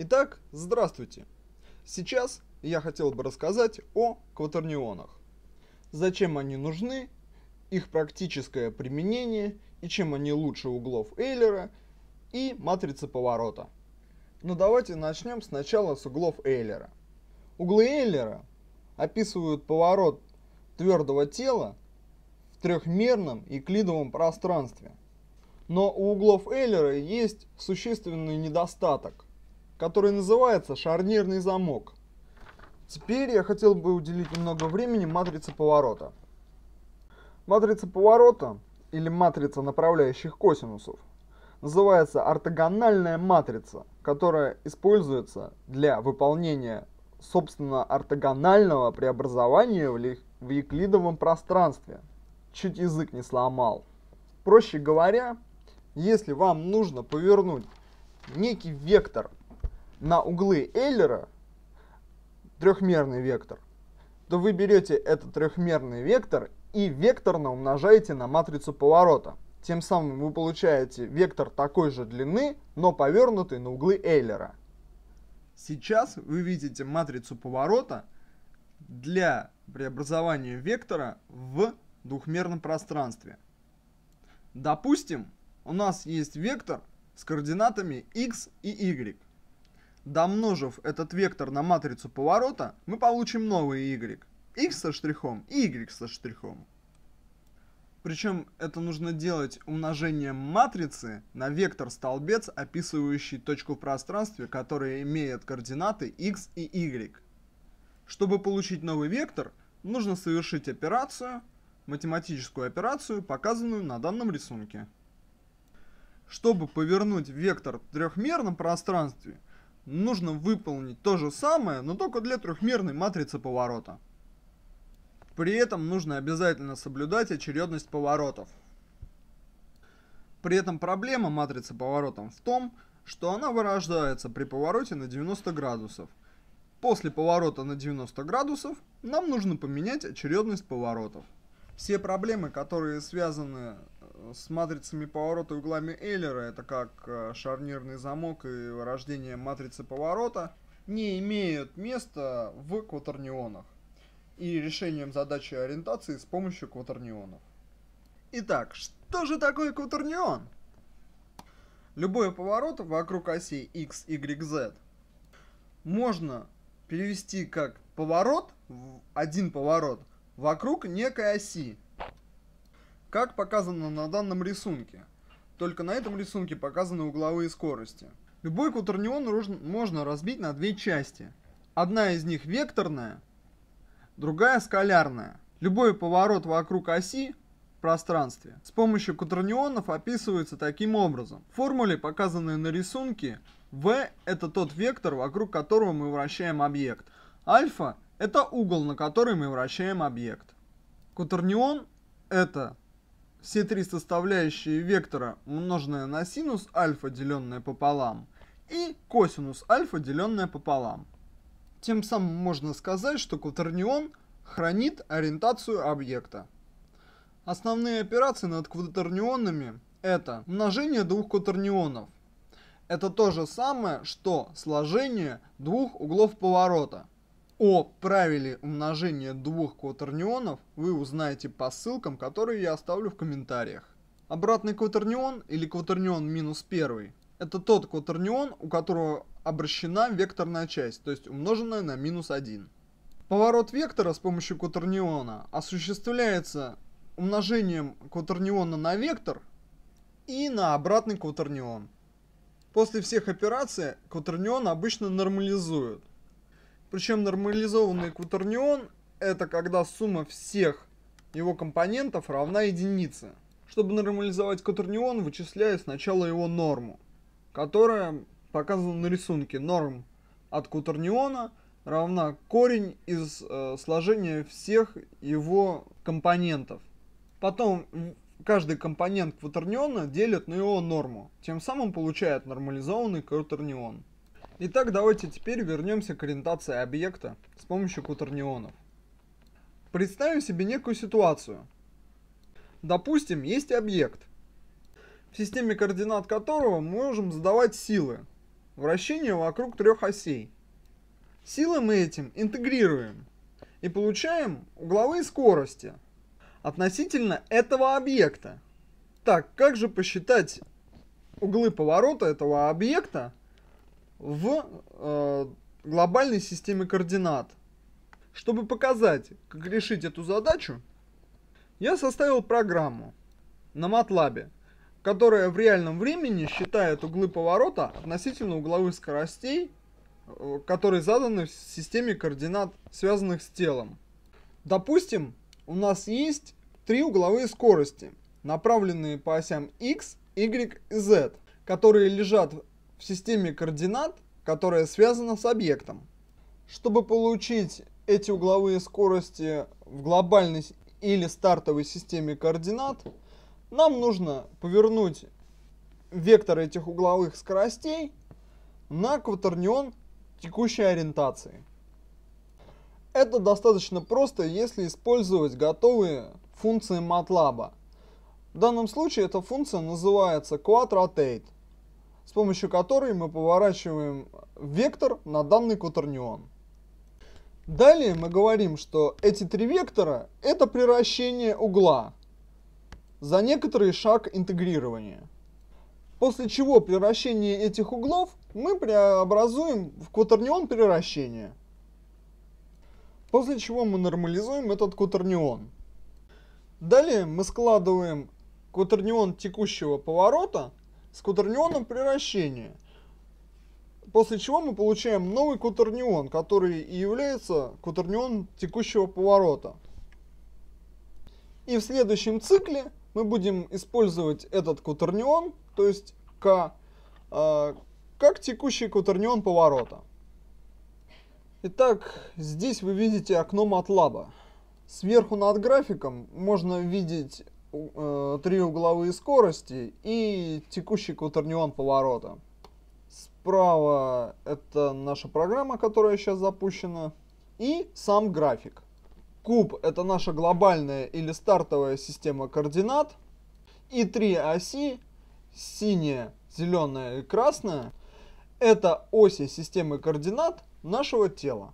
Итак, здравствуйте! Сейчас я хотел бы рассказать о кватернионах. Зачем они нужны, их практическое применение и чем они лучше углов Эйлера и матрицы поворота. Но давайте начнем сначала с углов Эйлера. Углы Эйлера описывают поворот твердого тела в трехмерном эклидовом пространстве. Но у углов Эйлера есть существенный недостаток который называется шарнирный замок. Теперь я хотел бы уделить немного времени матрице поворота. Матрица поворота, или матрица направляющих косинусов, называется ортогональная матрица, которая используется для выполнения собственно ортогонального преобразования в евклидовом пространстве. Чуть язык не сломал. Проще говоря, если вам нужно повернуть некий вектор на углы Эйлера трехмерный вектор, то вы берете этот трехмерный вектор и векторно умножаете на матрицу поворота. Тем самым вы получаете вектор такой же длины, но повернутый на углы Эйлера. Сейчас вы видите матрицу поворота для преобразования вектора в двухмерном пространстве. Допустим, у нас есть вектор с координатами x и y домножив этот вектор на матрицу поворота, мы получим новый y. x со штрихом и y со штрихом. Причем это нужно делать умножением матрицы на вектор-столбец, описывающий точку в пространстве, которая имеет координаты x и y. Чтобы получить новый вектор, нужно совершить операцию, математическую операцию, показанную на данном рисунке. Чтобы повернуть вектор в трехмерном пространстве, нужно выполнить то же самое, но только для трехмерной матрицы поворота. При этом нужно обязательно соблюдать очередность поворотов. При этом проблема матрицы поворотом в том, что она вырождается при повороте на 90 градусов. После поворота на 90 градусов нам нужно поменять очередность поворотов. Все проблемы, которые связаны с матрицами поворота и углами Эйлера, это как э, шарнирный замок и рождение матрицы поворота, не имеют места в кватернионах и решением задачи ориентации с помощью кватернионов. Итак, что же такое кватернион? Любой поворот вокруг осей x, y, z можно перевести как поворот, один поворот вокруг некой оси, как показано на данном рисунке. Только на этом рисунке показаны угловые скорости. Любой кутернион можно разбить на две части. Одна из них векторная, другая скалярная. Любой поворот вокруг оси в пространстве с помощью кутернионов описывается таким образом. В формуле, показанной на рисунке, v – это тот вектор, вокруг которого мы вращаем объект. Альфа – это угол, на который мы вращаем объект. Кутернион – это все три составляющие вектора, умноженное на синус альфа, деленное пополам, и косинус альфа, деленное пополам. Тем самым можно сказать, что кватернион хранит ориентацию объекта. Основные операции над кватернионами это умножение двух кватернионов. Это то же самое, что сложение двух углов поворота. О правиле умножения двух кватернионов вы узнаете по ссылкам, которые я оставлю в комментариях. Обратный кватернион или кватернион минус первый – это тот кватернион, у которого обращена векторная часть, то есть умноженная на минус один. Поворот вектора с помощью кватерниона осуществляется умножением кватерниона на вектор и на обратный кватернион. После всех операций кватернион обычно нормализуют. Причем нормализованный кватернион это когда сумма всех его компонентов равна единице. Чтобы нормализовать кватернион, вычисляю сначала его норму, которая показана на рисунке. Норм от кватерниона равна корень из э, сложения всех его компонентов. Потом каждый компонент кватерниона делят на его норму, тем самым получает нормализованный кватернион. Итак, давайте теперь вернемся к ориентации объекта с помощью кутернионов. Представим себе некую ситуацию. Допустим, есть объект, в системе координат которого мы можем задавать силы, вращение вокруг трех осей. Силы мы этим интегрируем и получаем угловые скорости относительно этого объекта. Так, как же посчитать углы поворота этого объекта в э, глобальной системе координат. Чтобы показать, как решить эту задачу, я составил программу на MATLAB, которая в реальном времени считает углы поворота относительно угловых скоростей, э, которые заданы в системе координат, связанных с телом. Допустим, у нас есть три угловые скорости, направленные по осям x, y и z, которые лежат в системе координат, которая связана с объектом. Чтобы получить эти угловые скорости в глобальной или стартовой системе координат, нам нужно повернуть вектор этих угловых скоростей на кватернион текущей ориентации. Это достаточно просто, если использовать готовые функции MATLAB. В данном случае эта функция называется quadrotate с помощью которой мы поворачиваем вектор на данный кватернион. Далее мы говорим, что эти три вектора – это превращение угла за некоторый шаг интегрирования. После чего превращение этих углов мы преобразуем в кватернион превращения. После чего мы нормализуем этот кватернион. Далее мы складываем кватернион текущего поворота с скутернионом превращения. После чего мы получаем новый кутернион, который и является кутернион текущего поворота. И в следующем цикле мы будем использовать этот кутернион, то есть К, э, как текущий кутернион поворота. Итак, здесь вы видите окно MATLAB. Сверху над графиком можно видеть Э, три угловые скорости и текущий кутернион поворота. Справа это наша программа, которая сейчас запущена, и сам график. Куб это наша глобальная или стартовая система координат. И три оси, синяя, зеленая и красная, это оси системы координат нашего тела.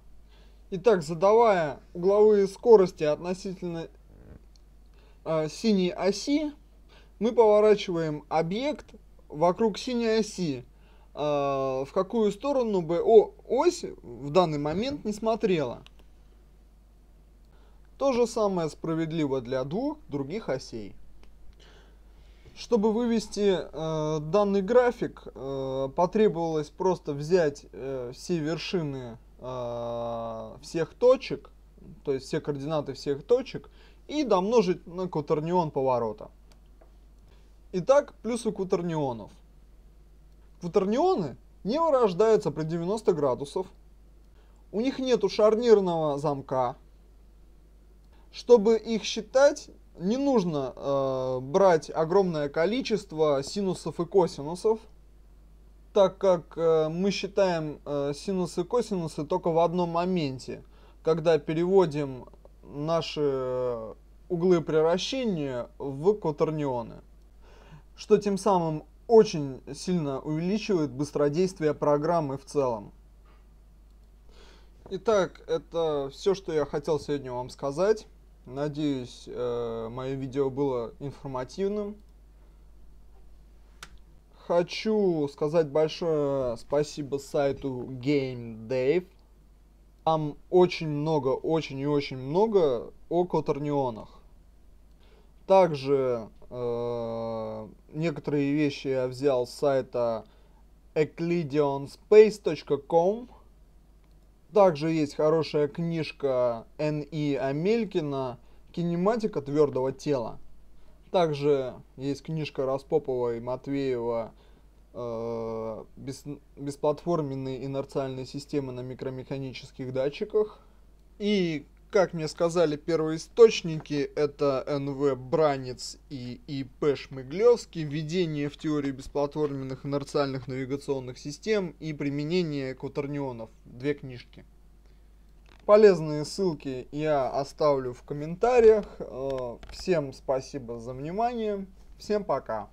Итак, задавая угловые скорости относительно Э, синей оси мы поворачиваем объект вокруг синей оси, э, в какую сторону бы о, ось в данный момент не смотрела. То же самое справедливо для двух других осей. Чтобы вывести э, данный график, э, потребовалось просто взять э, все вершины э, всех точек то есть все координаты всех точек, и домножить на кватернион поворота. Итак, плюсы кватернионов. Кватернионы не вырождаются при 90 градусов. У них нету шарнирного замка. Чтобы их считать, не нужно э, брать огромное количество синусов и косинусов, так как э, мы считаем э, синусы и косинусы только в одном моменте – когда переводим наши э, углы превращения в кватернионы, что тем самым очень сильно увеличивает быстродействие программы в целом. Итак, это все, что я хотел сегодня вам сказать. Надеюсь, э, мое видео было информативным. Хочу сказать большое спасибо сайту Game Dave там очень много, очень и очень много о котернионах. Также э, некоторые вещи я взял с сайта eclidionSpace.com. Также есть хорошая книжка Н.И. Амелькина «Кинематика твердого тела». Также есть книжка Распопова и Матвеева Э, бес, бесплатформенные инерциальные системы на микромеханических датчиках. И, как мне сказали первоисточники, это НВ Бранец и ИП Шмыглевский, введение в теорию бесплатформенных инерциальных навигационных систем и применение кватернионов. Две книжки. Полезные ссылки я оставлю в комментариях. Э, всем спасибо за внимание. Всем пока.